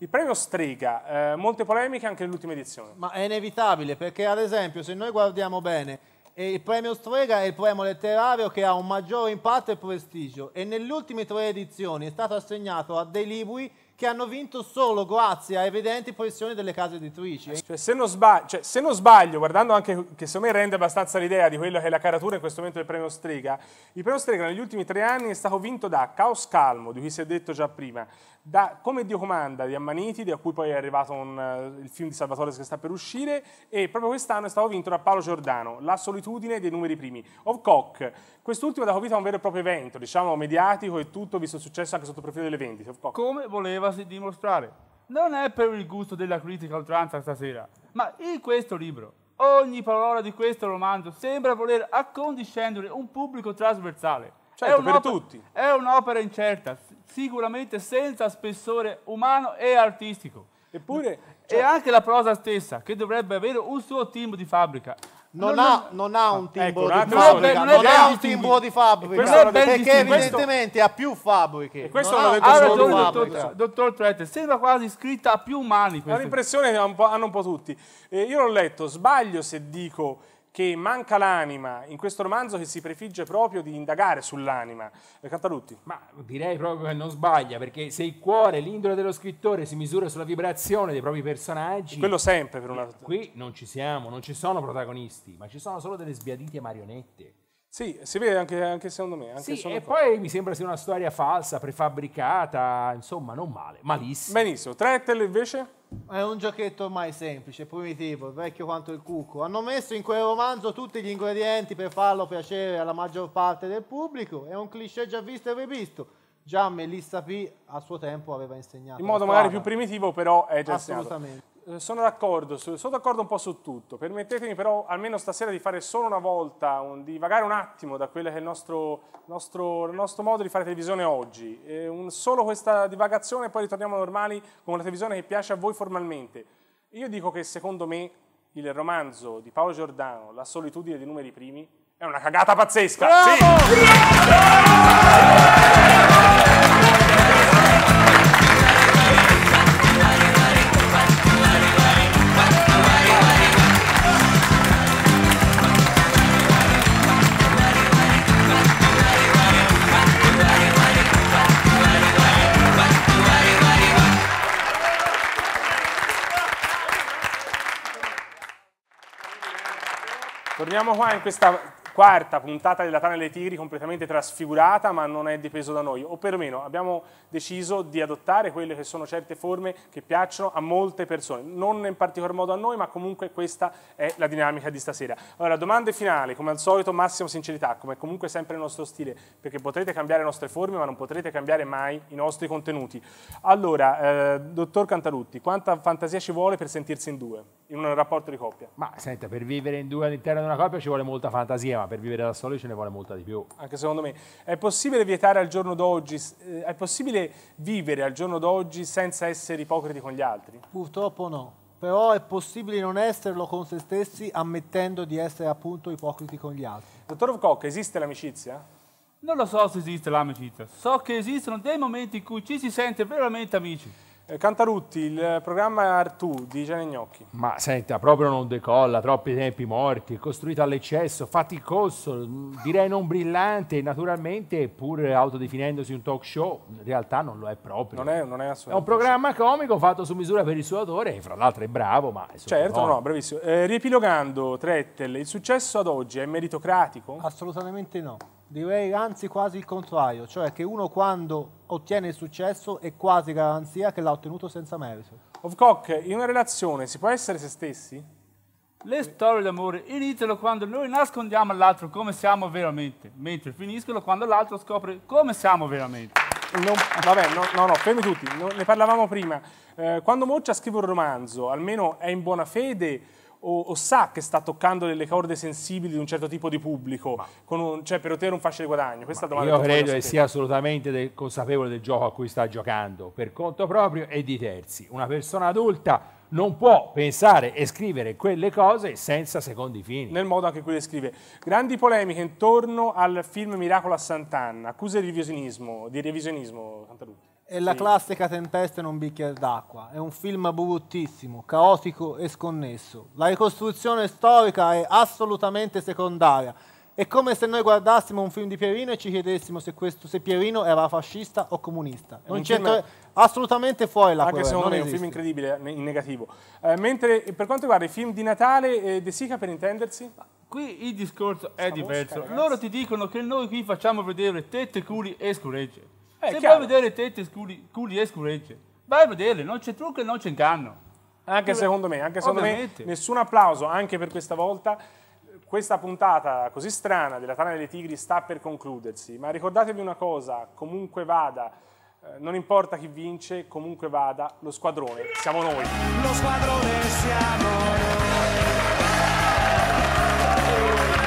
Il premio Strega, eh, molte polemiche anche nell'ultima edizione. Ma è inevitabile perché ad esempio se noi guardiamo bene eh, il premio Strega è il premio letterario che ha un maggiore impatto e prestigio e nelle ultime tre edizioni è stato assegnato a dei libri che hanno vinto solo grazie a evidenti posizioni delle case editrici. Cioè, se, non cioè, se, non sbaglio, guardando anche che secondo me rende abbastanza l'idea di quello che è la caratura in questo momento del premio Strega, il premio Strega negli ultimi tre anni è stato vinto da Caos Calmo, di cui si è detto già prima, da Come Dio comanda di Ammaniti, da cui poi è arrivato un, uh, il film di Salvatore che sta per uscire, e proprio quest'anno è stato vinto da Paolo Giordano, La solitudine dei numeri primi. Of Cock, quest'ultimo ha dato vita a un vero e proprio evento, diciamo mediatico e tutto, visto il successo anche sotto il profilo delle vendite. Of Come voleva si dimostrare. Non è per il gusto della critica oltranza stasera, ma in questo libro, ogni parola di questo romanzo sembra voler accondiscendere un pubblico trasversale. Certo, è per tutti. È un'opera incerta, sicuramente senza spessore umano e artistico. Eppure, cioè... E anche la prosa stessa, che dovrebbe avere un suo team di fabbrica, non, non, ha, non ha, un ah, timbro ecco, di fabbrica, non, non ha un timbro di fabbrica, perché evidentemente ha più fabbriche. E questo non lo ha ragione dottor, dottor Trette, sembra quasi scritta a più mani. Questa. L'impressione hanno hanno un po' tutti. Eh, io l'ho letto, sbaglio se dico che manca l'anima in questo romanzo che si prefigge proprio di indagare sull'anima. Eh, Cantalutti. Ma direi proprio che non sbaglia, perché se il cuore, l'indole dello scrittore si misura sulla vibrazione dei propri personaggi... E quello sempre per una... Qui non ci siamo, non ci sono protagonisti, ma ci sono solo delle sbiadite marionette. Sì, si vede anche, anche secondo me. Anche sì, e poi mi sembra sia una storia falsa, prefabbricata, insomma, non male, malissimo. Benissimo. Trettel invece? È un giochetto ormai semplice, primitivo, vecchio quanto il cucco. Hanno messo in quel romanzo tutti gli ingredienti per farlo piacere alla maggior parte del pubblico. È un cliché già visto e rivisto. Già Melissa P. a suo tempo aveva insegnato. In modo magari più primitivo, però è già Assolutamente. Insegnato. Eh, sono d'accordo, sono d'accordo un po' su tutto. Permettetemi però almeno stasera di fare solo una volta, un, di vagare un attimo da quello che è il nostro, nostro, il nostro modo di fare televisione oggi. Eh, un, solo questa divagazione e poi ritorniamo normali con una televisione che piace a voi formalmente. Io dico che secondo me il romanzo di Paolo Giordano, La solitudine dei numeri primi, è una cagata pazzesca. Bravo! Sì! Bravo! Torniamo qua in questa quarta puntata della Tana delle Tigri completamente trasfigurata, ma non è dipeso da noi, o perlomeno abbiamo deciso di adottare quelle che sono certe forme che piacciono a molte persone, non in particolar modo a noi, ma comunque questa è la dinamica di stasera. Allora, domande finali, come al solito, massima sincerità, come comunque sempre il nostro stile, perché potrete cambiare le nostre forme, ma non potrete cambiare mai i nostri contenuti. Allora, eh, dottor Cantarutti quanta fantasia ci vuole per sentirsi in due? in un rapporto di coppia. Ma senta, per vivere in due all'interno di una coppia ci vuole molta fantasia, ma per vivere da soli ce ne vuole molta di più. Anche secondo me. È possibile vietare al giorno d'oggi, eh, è possibile vivere al giorno d'oggi senza essere ipocriti con gli altri? Purtroppo no. Però è possibile non esserlo con se stessi ammettendo di essere appunto ipocriti con gli altri. Dottor Vcocca, esiste l'amicizia? Non lo so se esiste l'amicizia. So che esistono dei momenti in cui ci si sente veramente amici. Eh, Cantarutti, il programma Artù di Gianni Gnocchi. Ma senta, proprio non decolla, troppi tempi morti, costruito all'eccesso, faticoso, direi non brillante, naturalmente pur autodefinendosi un talk show, in realtà non lo è proprio. Non è, non è assolutamente. È un programma comico fatto su misura per il suo autore, che fra l'altro è bravo, ma... È certo, no, bravissimo. Eh, riepilogando, Trettel, il successo ad oggi è meritocratico? Assolutamente no direi anzi quasi il contrario, cioè che uno quando ottiene il successo è quasi garanzia che l'ha ottenuto senza merito. Of Ovcock, in una relazione si può essere se stessi? Le storie d'amore iniziano quando noi nascondiamo all'altro come siamo veramente, mentre finiscono quando l'altro scopre come siamo veramente. Non, vabbè, no, no, no, fermi tutti, no, ne parlavamo prima. Eh, quando Moccia scrive un romanzo, almeno è in buona fede, o, o, sa che sta toccando delle corde sensibili di un certo tipo di pubblico, un, cioè per ottenere un fascio di guadagno? Questa domanda io credo che sia assolutamente del, consapevole del gioco a cui sta giocando, per conto proprio e di terzi. Una persona adulta non può pensare e scrivere quelle cose senza secondi fini. Nel modo anche cui le scrive. Grandi polemiche intorno al film Miracolo a Sant'Anna, accuse di revisionismo, di revisionismo Cantalucci. È la sì. classica tempesta in un bicchiere d'acqua. È un film bruttissimo, caotico e sconnesso. La ricostruzione storica è assolutamente secondaria. È come se noi guardassimo un film di Pierino e ci chiedessimo se, questo, se Pierino era fascista o comunista. Non c'entra assolutamente fuori la Anche secondo me è un film incredibile in negativo. Eh, mentre per quanto riguarda i film di Natale, eh, De Sica per intendersi? Qui il discorso è Sta diverso. Mosca, Loro ti dicono che noi qui facciamo vedere tette, culi e scuregge. Eh, Se chiaro. vuoi vedere tette, scuri, culi e scurecce, vai a vedere, non c'è trucco e non c'è inganno. Anche secondo me, anche secondo Ovviamente. me, nessun applauso anche per questa volta. Questa puntata così strana della Tana delle Tigri sta per concludersi, ma ricordatevi una cosa, comunque vada, eh, non importa chi vince, comunque vada, lo squadrone siamo noi. Lo squadrone siamo noi.